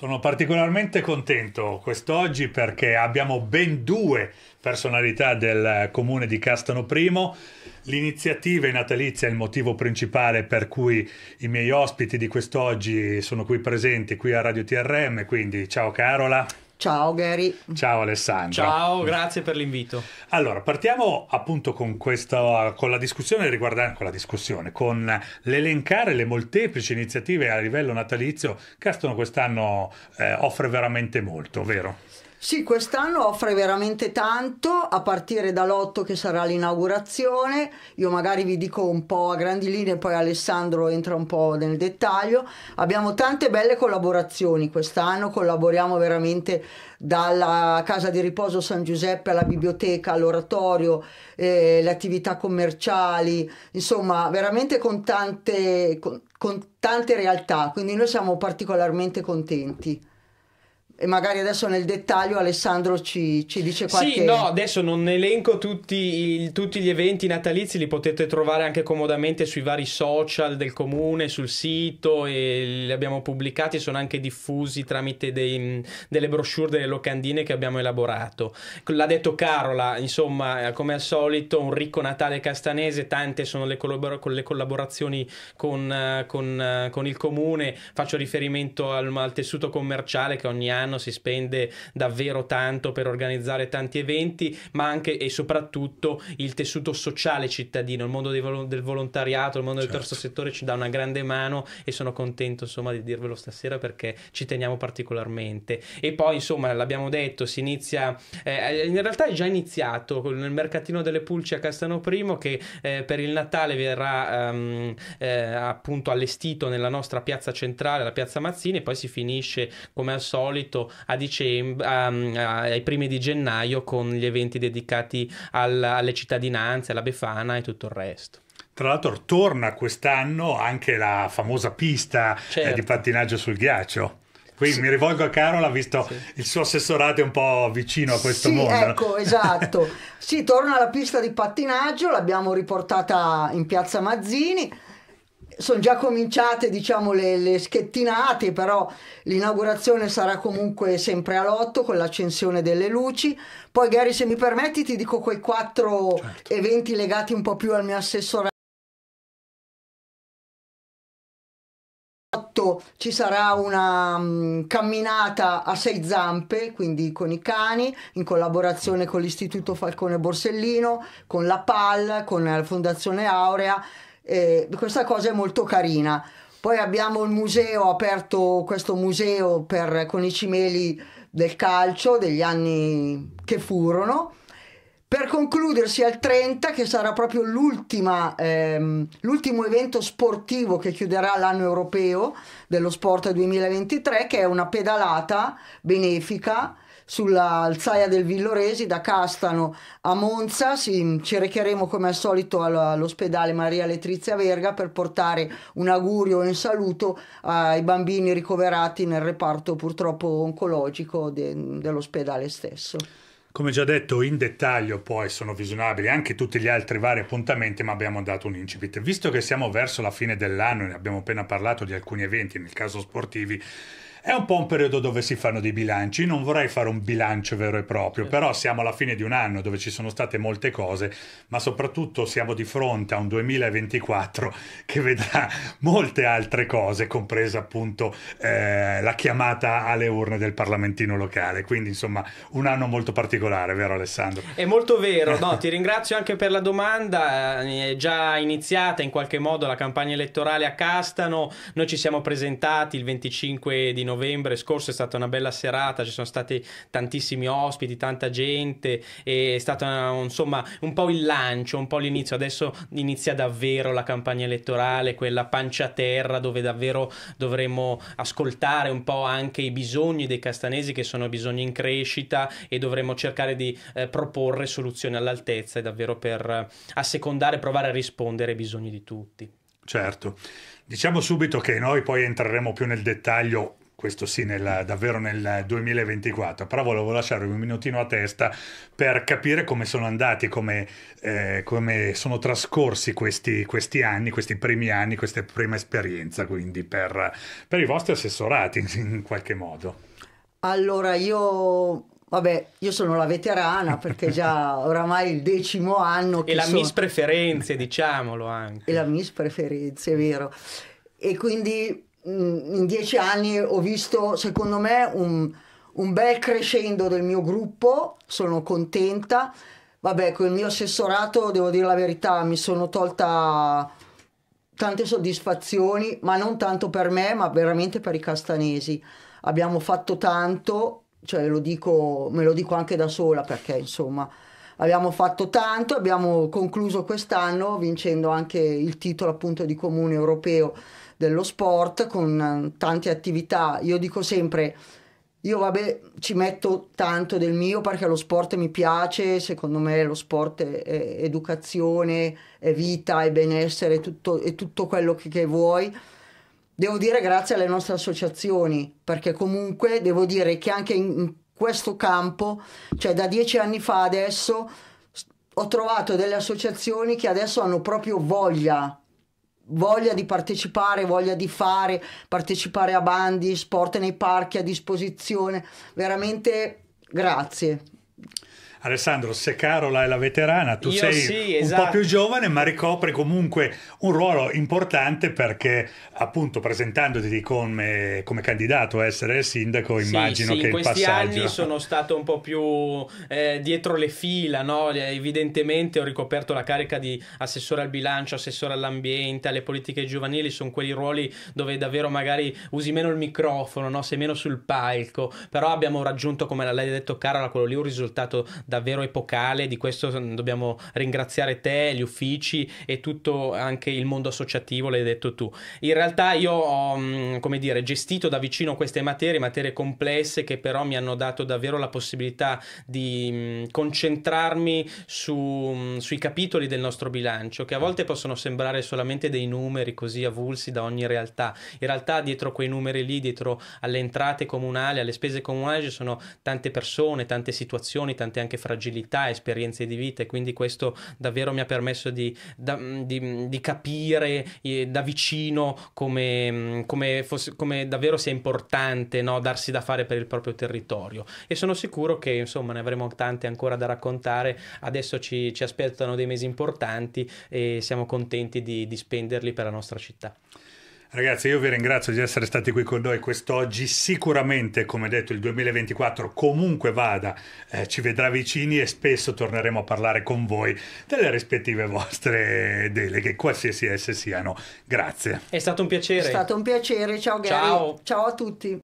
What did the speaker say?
Sono particolarmente contento quest'oggi perché abbiamo ben due personalità del comune di Castano I. L'iniziativa è natalizia è il motivo principale per cui i miei ospiti di quest'oggi sono qui presenti qui a Radio TRM, quindi ciao Carola. Ciao Gary. Ciao Alessandro. Ciao, grazie per l'invito. Allora, partiamo appunto con questa con la discussione riguardante con la discussione con l'elencare le molteplici iniziative a livello natalizio che Aston quest'anno eh, offre veramente molto, vero? Sì, quest'anno offre veramente tanto, a partire dall'otto che sarà l'inaugurazione. Io magari vi dico un po' a grandi linee, poi Alessandro entra un po' nel dettaglio. Abbiamo tante belle collaborazioni quest'anno, collaboriamo veramente dalla Casa di Riposo San Giuseppe alla biblioteca, all'oratorio, eh, le attività commerciali, insomma veramente con tante, con, con tante realtà, quindi noi siamo particolarmente contenti e magari adesso nel dettaglio Alessandro ci, ci dice qualche... Sì, no, adesso non elenco tutti, il, tutti, gli eventi natalizi, li potete trovare anche comodamente sui vari social del comune, sul sito, e li abbiamo pubblicati, sono anche diffusi tramite dei, delle brochure, delle locandine che abbiamo elaborato. L'ha detto Carola, insomma, come al solito, un ricco Natale castanese, tante sono le, collabor- le collaborazioni con, con, con il comune, faccio riferimento al, al tessuto commerciale che ogni anno quest'anno si spende davvero tanto per organizzare tanti eventi, ma anche e soprattutto il tessuto sociale cittadino, il mondo vol del volontariato, il mondo certo. del terzo certo. settore ci dà una grande mano e sono contento insomma di dirvelo stasera perché ci teniamo particolarmente. E poi insomma l'abbiamo detto, si inizia, eh, in realtà è già iniziato nel mercatino delle pulci a Castano Primo che eh, per il Natale verrà um, eh, appunto allestito nella nostra piazza centrale, la piazza Mazzini e poi si finisce come al solito ritornato a dicembre, a, mm, a, ai primi di gennaio con gli eventi dedicati al, alle cittadinanze, alla Befana e tutto il resto. Tra l'altro torna quest'anno anche la famosa pista eh, certo. eh, di pattinaggio sul ghiaccio. Qui sì. mi rivolgo a Carola, visto sì. il suo assessorato è un po' vicino a questo sì, mondo. Ecco, esatto. sì, torna la pista di pattinaggio, l'abbiamo riportata in piazza Mazzini sono già cominciate diciamo le, le schiettinate, però l'inaugurazione sarà comunque sempre all'8 con l'accensione delle luci. Poi Gary se mi permetti ti dico quei quattro certo. eventi legati un po' più al mio assessorato. ci sarà una um, camminata a sei zampe, quindi con i cani, in collaborazione con l'Istituto Falcone Borsellino, con la PAL, con la Fondazione Aurea eh, questa cosa è molto carina. Poi abbiamo il museo, ho aperto questo museo per, con i cimeli del calcio degli anni che furono, per concludersi al 30 che sarà proprio ehm, l'ultimo evento sportivo che chiuderà l'anno europeo dello sport 2023 che è una pedalata benefica sulla alzaia del Villoresi, da Castano a Monza, sì, ci recheremo come al solito all'ospedale Maria Letrizia Verga per portare un augurio e un saluto ai bambini ricoverati nel reparto purtroppo oncologico de- dell'ospedale stesso. Come già detto in dettaglio poi sono visionabili anche tutti gli altri vari appuntamenti ma abbiamo dato un incipit. Visto che siamo verso la fine dell'anno e abbiamo appena parlato di alcuni eventi, nel caso sportivi, è un po' un periodo dove si fanno dei bilanci, non vorrei fare un bilancio vero e proprio, certo. però siamo alla fine di un anno dove ci sono state molte cose, ma soprattutto siamo di fronte a un 2024 che vedrà molte altre cose, compresa appunto eh, la chiamata alle urne del parlamentino locale, quindi insomma un anno molto particolare, vero Alessandro? È molto vero, no, ti ringrazio anche per la domanda, eh, è già iniziata in qualche modo la campagna elettorale a Castano, noi ci siamo presentati il 25 di novembre novembre scorso è stata una bella serata, ci sono stati tantissimi ospiti, tanta gente, è stato insomma un po' il lancio, un po' l'inizio. Adesso inizia davvero la campagna elettorale, quella pancia a terra dove davvero dovremo ascoltare un po' anche i bisogni dei castanesi che sono bisogni in crescita e dovremo cercare di eh, proporre soluzioni all'altezza e davvero per eh, assecondare, provare a rispondere ai bisogni di tutti. Certo, diciamo subito che noi poi entreremo più nel dettaglio questo sì nel, davvero nel 2024, però volevo lasciare un minutino a testa per capire come sono andati, come, eh, come sono trascorsi questi, questi, anni, questi primi anni, questa prima esperienza quindi per, per i vostri assessorati in, qualche modo. Allora io vabbè, io sono la veterana perché già oramai il decimo anno che E la sono... Miss Preferenze, diciamolo anche. E la Miss Preferenze, è vero. E quindi Mm, in dieci anni ho visto, secondo me, un, un bel crescendo del mio gruppo, sono contenta. Vabbè, con il mio assessorato, devo dire la verità, mi sono tolta tante soddisfazioni, ma non tanto per me, ma veramente per i castanesi. Abbiamo fatto tanto, cioè lo dico, me lo dico anche da sola perché insomma abbiamo fatto tanto, abbiamo concluso quest'anno vincendo anche il titolo appunto di comune europeo dello sport con eh, tante attività. Io dico sempre, io vabbè ci metto tanto del mio perché lo sport mi piace, secondo me lo sport è, è educazione, è vita, è benessere, è tutto, è tutto quello che, che vuoi. Devo dire grazie alle nostre associazioni, perché comunque devo dire che anche in questo campo, cioè da dieci anni fa adesso, ho trovato delle associazioni che adesso hanno proprio voglia voglia di partecipare, voglia di fare, partecipare a bandi, sport nei parchi a disposizione, veramente grazie. Alessandro, se Carola è la veterana, tu Io sei sì, esatto. un po' esatto. più giovane, ma ricopri comunque un ruolo importante perché appunto presentandoti come, come candidato a essere sindaco, sì, immagino sì, che il passaggio... anni sono stato un po' più eh, dietro le fila, no? evidentemente ho ricoperto la carica di assessore al bilancio, assessore all'ambiente, alle politiche giovanili, sono quei ruoli dove davvero magari usi meno il microfono, no? sei meno sul palco, però abbiamo raggiunto, come l'hai detto Carola, quello lì un risultato davvero epocale, di questo dobbiamo ringraziare te, gli uffici e tutto anche il mondo associativo, l'hai detto tu. In realtà io ho, mm, come dire, gestito da vicino queste materie, materie complesse che però mi hanno dato davvero la possibilità di mm, concentrarmi su, mm, sui capitoli del nostro bilancio, che a volte possono sembrare solamente dei numeri così avulsi da ogni realtà. In realtà dietro quei numeri lì, dietro alle entrate comunali, alle spese comunali, ci sono tante persone, tante situazioni, tante anche fragilità, esperienze di vita e quindi questo davvero mi ha permesso di, da, mm, di, mm, di capire eh, da vicino come, mm, come, fosse, come, davvero sia importante no? darsi da fare per il proprio territorio e sono sicuro che insomma ne avremo tante ancora da raccontare, adesso ci, ci aspettano dei mesi importanti e siamo contenti di, di spenderli per la nostra città. Ragazzi, io vi ringrazio di essere stati qui con noi quest'oggi. Sicuramente, come detto, il 2024 comunque vada, eh, ci vedrà vicini e spesso torneremo a parlare con voi delle rispettive vostre deleghe, qualsiasi esse siano. Grazie. È stato un piacere. È stato un piacere, ciao Gary. Ciao, ciao a tutti.